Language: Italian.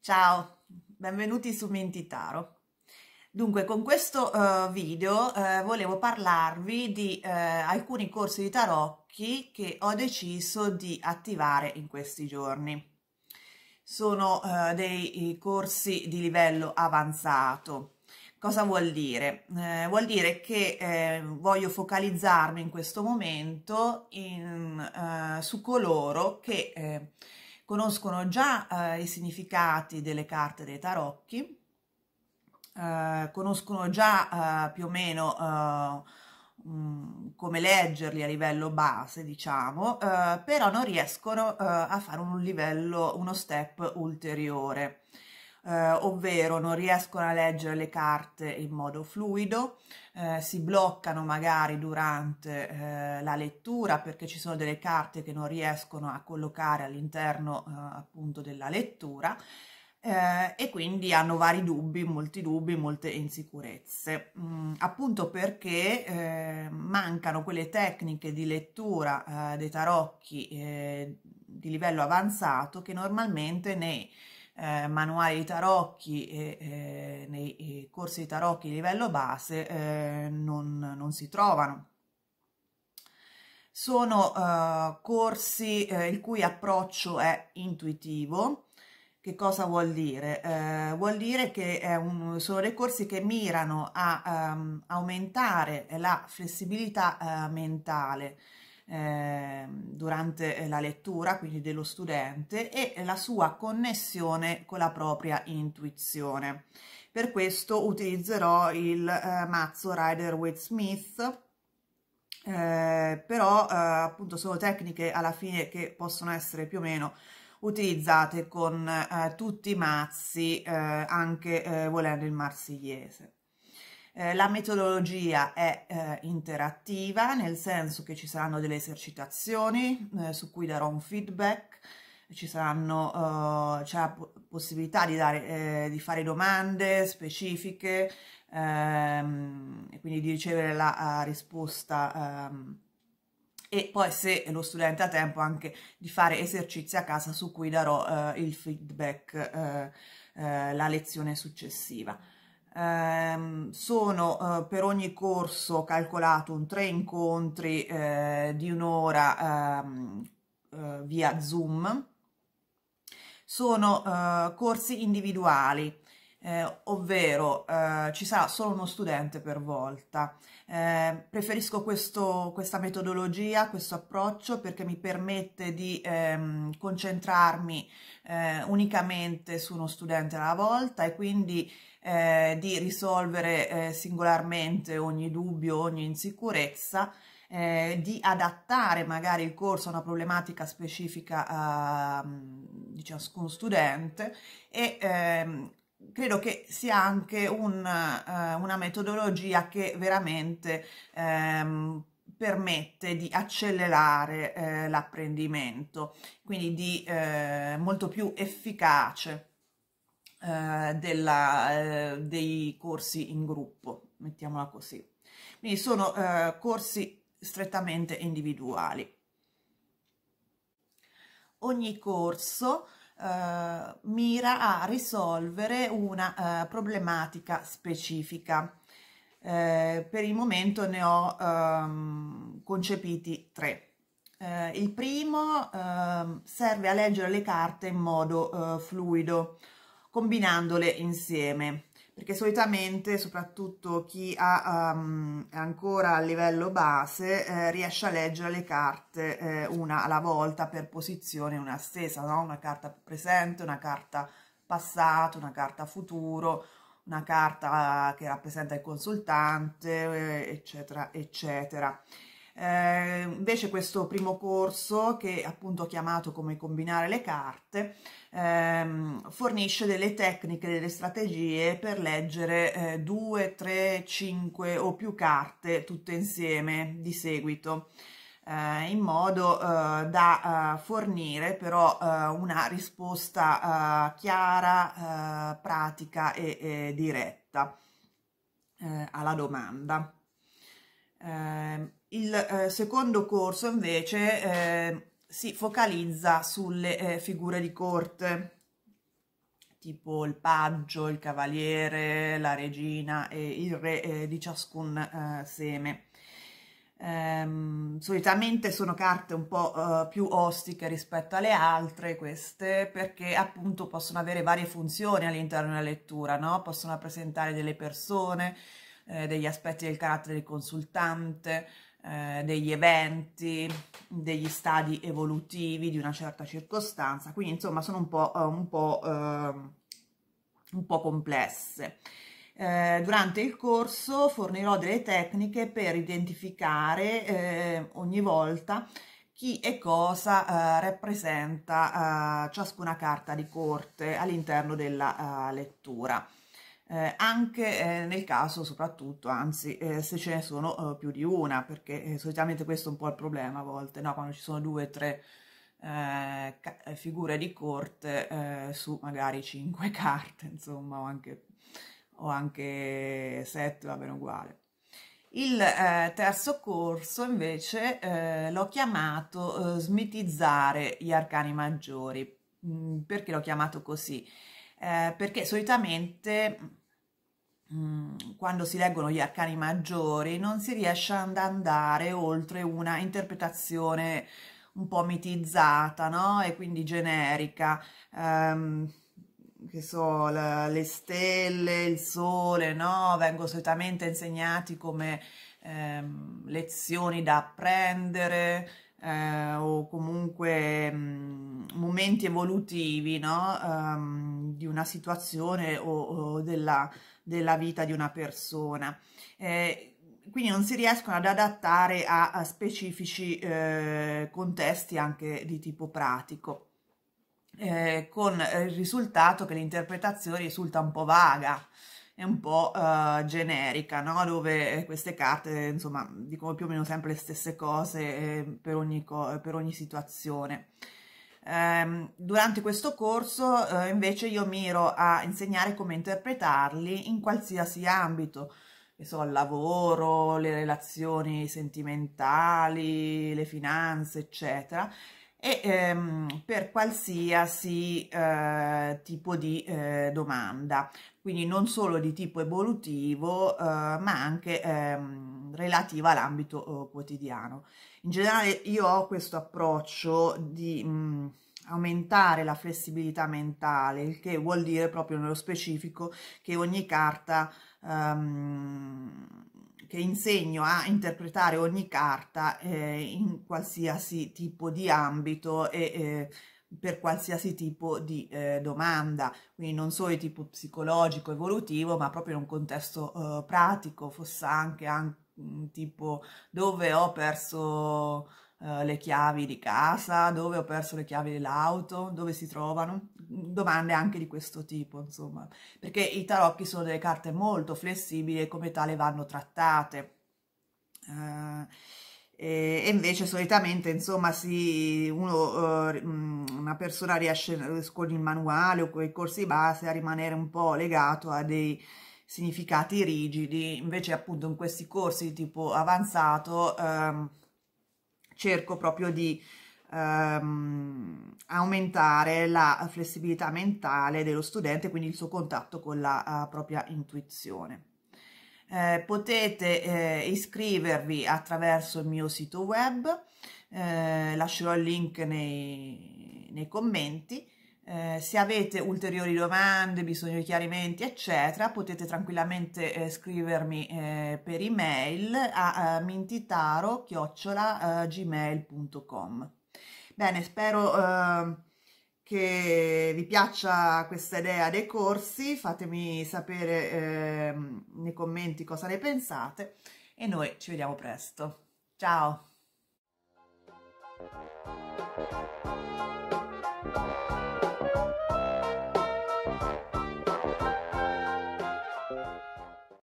Ciao, benvenuti su Mentitaro. Dunque, con questo uh, video uh, volevo parlarvi di uh, alcuni corsi di tarocchi che ho deciso di attivare in questi giorni. Sono dei corsi di livello avanzato Cosa vuol dire? Eh, vuol dire che eh, voglio focalizzarmi in questo momento in, eh, su coloro che eh, conoscono già eh, i significati delle carte dei tarocchi, eh, conoscono già più o meno mh, mm, come leggerli a livello base, diciamo, però non riescono a fare un livello, uno step ulteriore eh, ovvero non riescono a leggere le carte in modo fluido, eh, si bloccano magari durante eh, la lettura perché ci sono delle carte che non riescono a collocare all'interno eh, appunto della lettura eh, e quindi hanno vari dubbi, molti dubbi, molte insicurezze, mm, appunto perché eh, mancano quelle tecniche di lettura dei tarocchi di livello avanzato che normalmente nei eh, manuali di tarocchi e eh, nei corsi di tarocchi di livello base eh, non, non, si trovano. Sono eh, corsi eh, il cui approccio è intuitivo. Che cosa vuol dire? Eh, vuol dire che un, sono dei corsi che mirano a um, aumentare la flessibilità mentale, durante eh, la lettura, quindi dello studente, e eh, la sua connessione con la propria intuizione. Per questo utilizzerò il eh, mazzo Rider with Smith, eh, però eh, appunto sono tecniche alla fine che possono essere più o meno utilizzate con eh, tutti i mazzi, anche volendo il marsigliese. Eh, la metodologia è eh, interattiva, nel senso che ci saranno delle esercitazioni eh, su cui darò un feedback, ci saranno, eh, c'è la possibilità di, dare, eh, di, fare domande specifiche ehm, e quindi di ricevere la, la risposta ehm, e poi se lo studente ha tempo anche di fare esercizi a casa su cui darò eh, il feedback la lezione successiva eh, sono eh, per ogni corso calcolato un tre incontri eh, di un'ora ehm, eh, via Zoom, sono eh, corsi individuali eh, ovvero eh, ci sarà solo uno studente per volta. Eh, preferisco questo, questa metodologia, questo approccio perché mi permette di ehm, concentrarmi unicamente su uno studente alla volta e quindi di risolvere singolarmente ogni dubbio, ogni insicurezza. Eh, di adattare magari il corso a una problematica specifica uh, di ciascun studente e ehm, credo che sia anche un, uh, una metodologia che veramente um, permette di accelerare eh, l'apprendimento, quindi di eh, molto più efficace eh, della, eh, dei corsi in gruppo, mettiamola così. Quindi sono eh, corsi strettamente individuali. Ogni corso eh, mira a risolvere una eh, problematica specifica. Eh, per il momento ne ho ehm, concepiti tre. Eh, il primo ehm, serve a leggere le carte in modo eh, fluido, combinandole insieme perché solitamente soprattutto chi ha, um, è ancora a livello base eh, riesce a leggere le carte eh, una alla volta per posizione una stessa, no? una carta presente, una carta passato, una carta futuro, una carta che rappresenta il consultante, eh, eccetera, eccetera. Eh, invece questo primo corso, che è appunto chiamato come combinare le carte, ehm, fornisce delle tecniche, delle strategie per leggere 2, 3, 5 o più carte tutte insieme di seguito. Eh, in modo eh, da eh, fornire però eh, una risposta eh, chiara, pratica e, e diretta alla domanda. Ehm, il eh, secondo corso invece eh, si focalizza sulle eh, figure di corte, tipo il paggio, il cavaliere, la regina e il re eh, di ciascun eh, seme. Um, solitamente sono carte un po' uh, più ostiche rispetto alle altre queste perché appunto possono avere varie funzioni all'interno della lettura, no? possono rappresentare delle persone, eh, degli aspetti del carattere del consultante, eh, degli eventi, degli stadi evolutivi di una certa circostanza, quindi insomma sono un po', eh, un po', eh, un po complesse. Eh, durante il corso fornirò delle tecniche per identificare eh, ogni volta chi e cosa rappresenta ciascuna carta di corte all'interno della lettura eh, anche eh, nel caso soprattutto, anzi eh, se ce ne sono eh, più di una, perché eh, solitamente questo è un po' il problema a volte, no? quando ci sono due o tre eh, figure di corte su magari cinque carte, insomma, o anche, o anche sette, va bene uguale. Il eh, terzo corso invece eh, l'ho chiamato eh, smitizzare gli arcani maggiori. Mm, perché l'ho chiamato così? Eh, perché solitamente mh, mm, quando si leggono gli arcani maggiori non si riesce ad andare oltre una interpretazione un po' mitizzata, no? E quindi generica. Um, che so, la, le stelle, il sole, no? Vengo solitamente insegnati come ehm, lezioni da apprendere, eh, o comunque mh, momenti evolutivi no? um, di una situazione o, o della, della, vita di una persona. Eh, quindi non si riescono ad adattare a, a specifici eh, contesti anche di tipo pratico, eh, con il risultato che l'interpretazione risulta un po' vaga, è un po' uh, generica, no? dove eh, queste carte insomma dicono più o meno sempre le stesse cose eh, per ogni, co per ogni situazione. Um, durante questo corso uh, invece io miro a insegnare come interpretarli in qualsiasi ambito, che so, il lavoro, le relazioni sentimentali, le finanze, eccetera, e ehm, per qualsiasi eh, tipo di eh, domanda, quindi non solo di tipo evolutivo eh, ma anche ehm, relativa all'ambito eh, quotidiano. In generale io ho questo approccio di mh, mm, aumentare la flessibilità mentale, il che vuol dire proprio nello specifico che ogni carta ehm, che insegno a interpretare ogni carta eh, in qualsiasi tipo di ambito e eh, per qualsiasi tipo di eh, domanda, quindi non solo di tipo psicologico, evolutivo, ma proprio in un contesto eh, pratico, fosse anche, anche mm, tipo dove ho perso eh, le chiavi di casa, dove ho perso le chiavi dell'auto, dove si trovano, domande anche di questo tipo, insomma, perché i tarocchi sono delle carte molto flessibili e come tale vanno trattate. Uh, e, invece solitamente insomma si, uno, uh, una persona riesce con il manuale o con i corsi base a rimanere un po' legato a dei significati rigidi invece appunto in questi corsi di tipo avanzato um, cerco proprio di ehm, aumentare la flessibilità mentale dello studente, quindi il suo contatto con la eh, propria intuizione. Eh, potete eh, iscrivervi attraverso il mio sito web, eh, lascerò il link nei, nei commenti. Eh, se avete ulteriori domande, bisogno di chiarimenti, eccetera, potete tranquillamente eh, scrivermi per email a, a mintitaro-gmail.com. Bene, spero eh, che vi piaccia questa idea dei corsi, fatemi sapere eh, nei commenti cosa ne pensate e noi ci vediamo presto. Ciao!